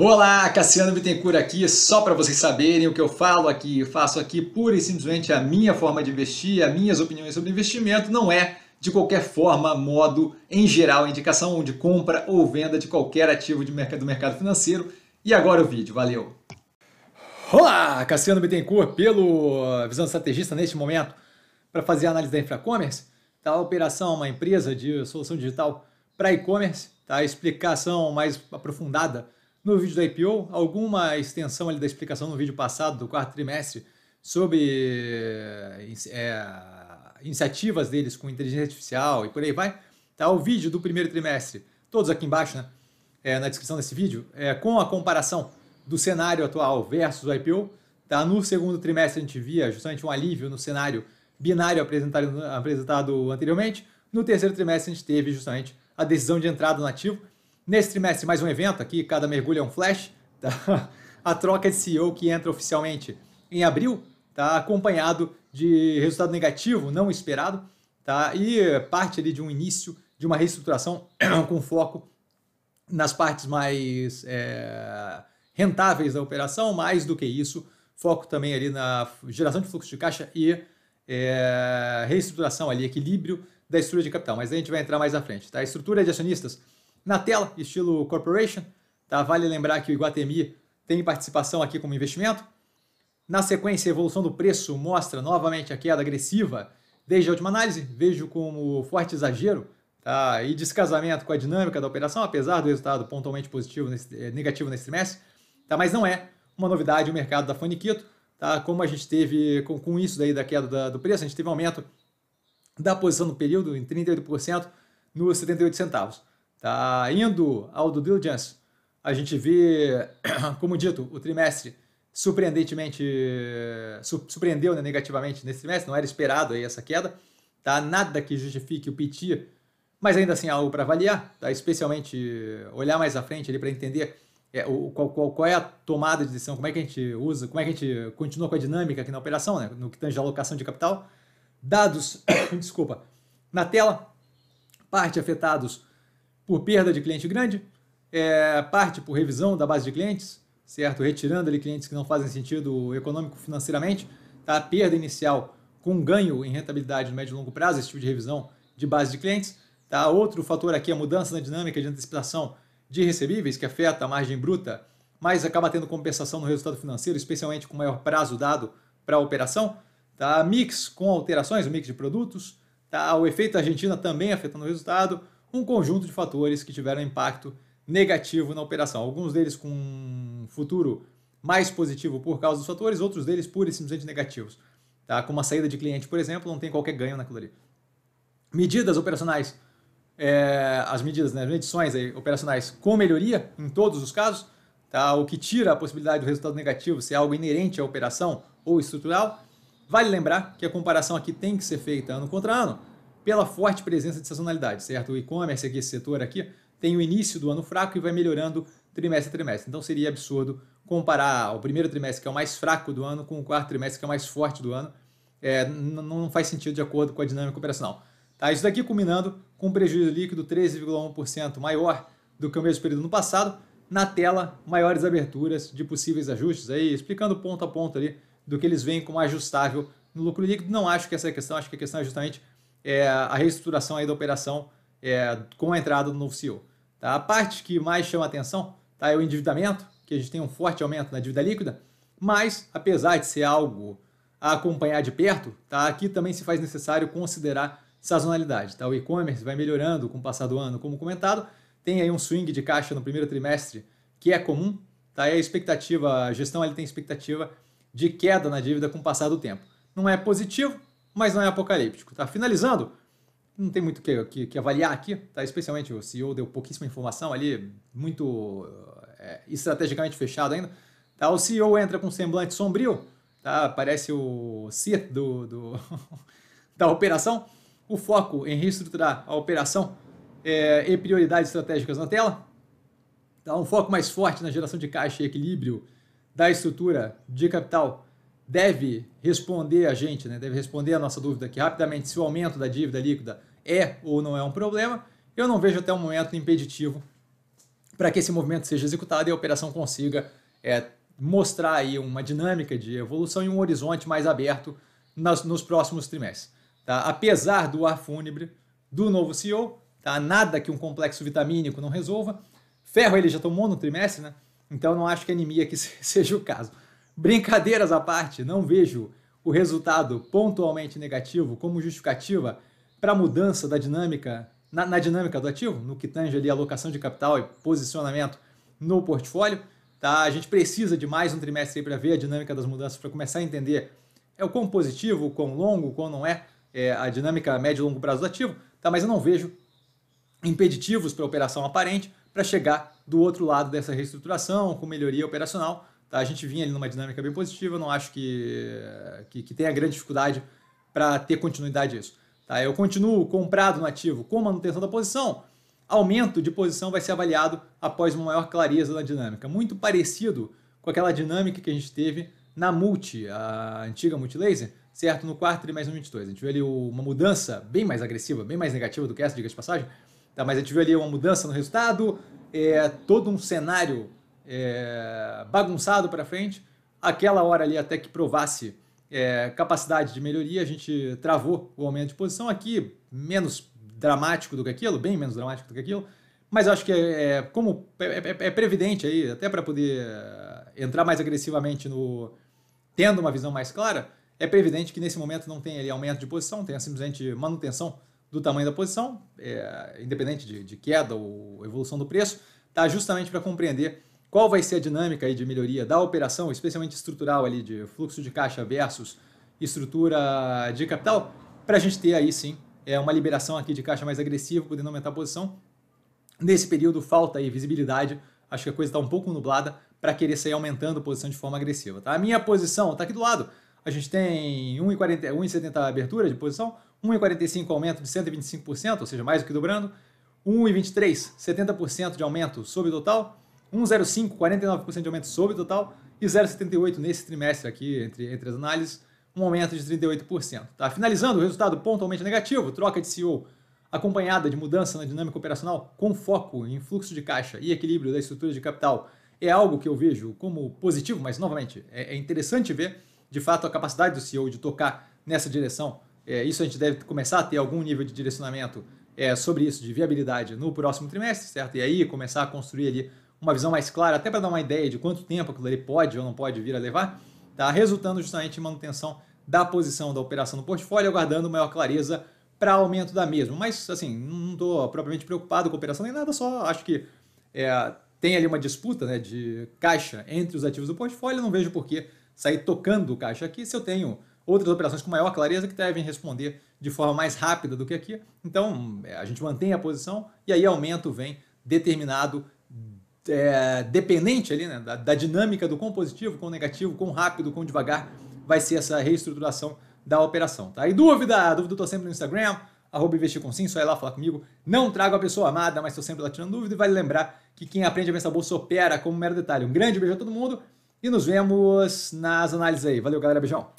Olá, Cassiano Bittencourt aqui, só para vocês saberem o que eu falo aqui, eu faço aqui pura e simplesmente a minha forma de investir, as minhas opiniões sobre investimento, não é de qualquer forma, modo, em geral, indicação de compra ou venda de qualquer ativo de mercado, do mercado financeiro. E agora o vídeo, valeu! Olá, Cassiano Bittencourt pelo eh, Visão Estrategista neste momento para fazer a análise da Infracommerce, tá? a operação, é uma empresa de solução digital para e-commerce, tá? a explicação mais aprofundada no vídeo da IPO, alguma extensão ali da explicação no vídeo passado, do quarto trimestre, sobre é, iniciativas deles com inteligência artificial e por aí vai. Tá o vídeo do primeiro trimestre, todos aqui embaixo, né? É, na descrição desse vídeo, é, com a comparação do cenário atual versus o IPO. Tá? No segundo trimestre a gente via justamente um alívio no cenário binário apresentado, apresentado anteriormente. No terceiro trimestre a gente teve justamente a decisão de entrada no ativo. Nesse trimestre, mais um evento aqui, cada mergulho é um flash. Tá? A troca de CEO que entra oficialmente em abril está acompanhado de resultado negativo não esperado tá? e parte ali de um início de uma reestruturação com foco nas partes mais é, rentáveis da operação, mais do que isso, foco também ali na geração de fluxo de caixa e é, reestruturação ali, equilíbrio da estrutura de capital, mas a gente vai entrar mais à frente. Tá? A estrutura de acionistas na tela, estilo corporation. Tá? Vale lembrar que o Iguatemi tem participação aqui como investimento. Na sequência, a evolução do preço mostra novamente a queda agressiva desde a última análise. Vejo como forte exagero tá? e descasamento com a dinâmica da operação, apesar do resultado pontualmente positivo nesse, eh, negativo nesse trimestre. Tá? Mas não é uma novidade o mercado da Faniquito. Tá? Como a gente teve com, com isso daí da queda da, do preço, a gente teve um aumento da posição no período em 38% nos 78 centavos. Tá indo ao due diligence, a gente vê, como dito, o trimestre surpreendentemente su surpreendeu né, negativamente nesse trimestre, não era esperado aí essa queda, tá? Nada que justifique o PT, mas ainda assim algo para avaliar, tá? Especialmente olhar mais à frente ali para entender é, o, qual, qual, qual, é a tomada de decisão, como é que a gente usa, como é que a gente continua com a dinâmica aqui na operação, né, no que tange a alocação de capital. Dados, desculpa, na tela, parte afetados por perda de cliente grande, é, parte por revisão da base de clientes, certo? Retirando ali clientes que não fazem sentido econômico financeiramente, tá? A perda inicial com ganho em rentabilidade no médio e longo prazo, esse tipo de revisão de base de clientes, tá? Outro fator aqui é a mudança na dinâmica de antecipação de recebíveis, que afeta a margem bruta, mas acaba tendo compensação no resultado financeiro, especialmente com maior prazo dado para a operação. Tá? Mix com alterações, o mix de produtos. Tá? O efeito Argentina também afetando o resultado um conjunto de fatores que tiveram impacto negativo na operação. Alguns deles com um futuro mais positivo por causa dos fatores, outros deles pura e simplesmente negativos. Tá? Como a saída de cliente, por exemplo, não tem qualquer ganho naquilo ali. Medidas operacionais, é, as medidas, né, as medições aí, operacionais com melhoria em todos os casos, tá? o que tira a possibilidade do resultado negativo ser algo inerente à operação ou estrutural. Vale lembrar que a comparação aqui tem que ser feita ano contra ano, pela forte presença de sazonalidade, certo? O e-commerce, aqui, esse setor aqui, tem o início do ano fraco e vai melhorando trimestre a trimestre. Então seria absurdo comparar o primeiro trimestre, que é o mais fraco do ano, com o quarto trimestre, que é o mais forte do ano. É, não faz sentido de acordo com a dinâmica operacional. Tá, isso daqui culminando com um prejuízo líquido 13,1% maior do que o mesmo período no passado. Na tela, maiores aberturas de possíveis ajustes, aí explicando ponto a ponto ali do que eles veem como ajustável no lucro líquido. Não acho que essa é a questão, acho que a questão é justamente é, a reestruturação aí da operação é, com a entrada do novo CEO. Tá? A parte que mais chama atenção tá? é o endividamento, que a gente tem um forte aumento na dívida líquida, mas apesar de ser algo a acompanhar de perto, tá? aqui também se faz necessário considerar sazonalidade. Tá? O e-commerce vai melhorando com o passar do ano, como comentado, tem aí um swing de caixa no primeiro trimestre que é comum, tá? e a expectativa, a gestão ele tem expectativa de queda na dívida com o passar do tempo. Não é positivo, mas não é apocalíptico, tá? Finalizando, não tem muito o que, que, que, avaliar aqui, tá? Especialmente o CEO deu pouquíssima informação ali, muito eh, é, estrategicamente fechado ainda. Tá? O CEO entra com semblante sombrio, tá? Parece o CIT do, do da operação. O foco em reestruturar a operação é, e prioridades estratégicas na tela. Tá? Um foco mais forte na geração de caixa e equilíbrio da estrutura de capital deve responder a gente, né? deve responder a nossa dúvida aqui rapidamente se o aumento da dívida líquida é ou não é um problema, eu não vejo até o momento impeditivo para que esse movimento seja executado e a operação consiga é, mostrar aí uma dinâmica de evolução e um horizonte mais aberto nas, nos próximos trimestres. Tá? Apesar do ar fúnebre do novo CEO, tá? nada que um complexo vitamínico não resolva. Ferro ele já tomou no trimestre, né? então não acho que anemia aqui seja o caso. Brincadeiras à parte, não vejo o resultado pontualmente negativo como justificativa para a mudança da dinâmica, na, na, dinâmica do ativo, no que tange ali alocação de capital e posicionamento no portfólio. Tá? A gente precisa de mais um trimestre para ver a dinâmica das mudanças, para começar a entender é o quão positivo, o quão longo, o quão não é, é a dinâmica médio e longo prazo do ativo, tá? mas eu não vejo impeditivos para a operação aparente para chegar do outro lado dessa reestruturação, com melhoria operacional, a gente vinha ali numa dinâmica bem positiva, não acho que, que, que tenha grande dificuldade para ter continuidade isso Tá? Eu continuo comprado no ativo com manutenção da posição, aumento de posição vai ser avaliado após uma maior clareza da dinâmica. Muito parecido com aquela dinâmica que a gente teve na Multi, a antiga Multilaser, certo? No quarto trimestre de 22. A gente viu ali uma mudança bem mais agressiva, bem mais negativa do que essa, diga de passagem, tá? mas a gente viu ali uma mudança no resultado, é, todo um cenário é, bagunçado para frente. Aquela hora ali, até que provasse é, capacidade de melhoria, a gente travou o aumento de posição. Aqui, menos dramático do que aquilo, bem menos dramático do que aquilo. Mas acho que é, é como é, é, é previdente aí, até para poder é, entrar mais agressivamente no. tendo uma visão mais clara, é previdente que nesse momento não tem ali aumento de posição, tem simplesmente manutenção do tamanho da posição, é, independente de, de, queda ou evolução do preço, tá justamente para compreender qual vai ser a dinâmica aí de melhoria da operação, especialmente estrutural ali de fluxo de caixa versus estrutura de capital, para a gente ter aí sim é uma liberação aqui de caixa mais agressiva, podendo aumentar a posição. Nesse período falta aí visibilidade, acho que a coisa está um pouco nublada para querer sair aumentando a posição de forma agressiva. Tá? A minha posição está aqui do lado, a gente tem 1,70 abertura de posição, 1,45 aumento de 125%, ou seja, mais do que dobrando, 1,23, 70% de aumento sobre o total, 1,05, 49% de aumento sobre o total, e 0,78 nesse trimestre aqui, entre, entre as análises, um aumento de 38%. Tá? Finalizando, o resultado pontualmente negativo, troca de CEO acompanhada de mudança na dinâmica operacional com foco em fluxo de caixa e equilíbrio da estrutura de capital é algo que eu vejo como positivo, mas novamente é, é interessante ver de fato a capacidade do CEO de tocar nessa direção. É, isso a gente deve começar a ter algum nível de direcionamento é, sobre isso, de viabilidade no próximo trimestre, certo? E aí começar a construir ali uma visão mais clara, até para dar uma ideia de quanto tempo aquilo ali pode ou não pode vir a levar, tá? resultando justamente em manutenção da posição da operação no portfólio, aguardando maior clareza para aumento da mesma. Mas, assim, não estou propriamente preocupado com a operação nem nada, só acho que é, tem ali uma disputa né, de caixa entre os ativos do portfólio, não vejo por que sair tocando o caixa aqui se eu tenho outras operações com maior clareza que devem responder de forma mais rápida do que aqui. Então, é, a gente mantém a posição e aí aumento vem determinado é, dependente ali, né, da, da, dinâmica do quão positivo, com negativo, com rápido, com devagar, vai ser essa reestruturação da operação, tá? E dúvida, dúvida eu tô sempre no Instagram, arroba investir só ir lá falar comigo. Não trago a pessoa amada, mas estou sempre lá tirando dúvida e vale lembrar que quem aprende a pensar bolsa opera como um mero detalhe. Um grande beijo a todo mundo e nos vemos nas análises aí. Valeu, galera, beijão!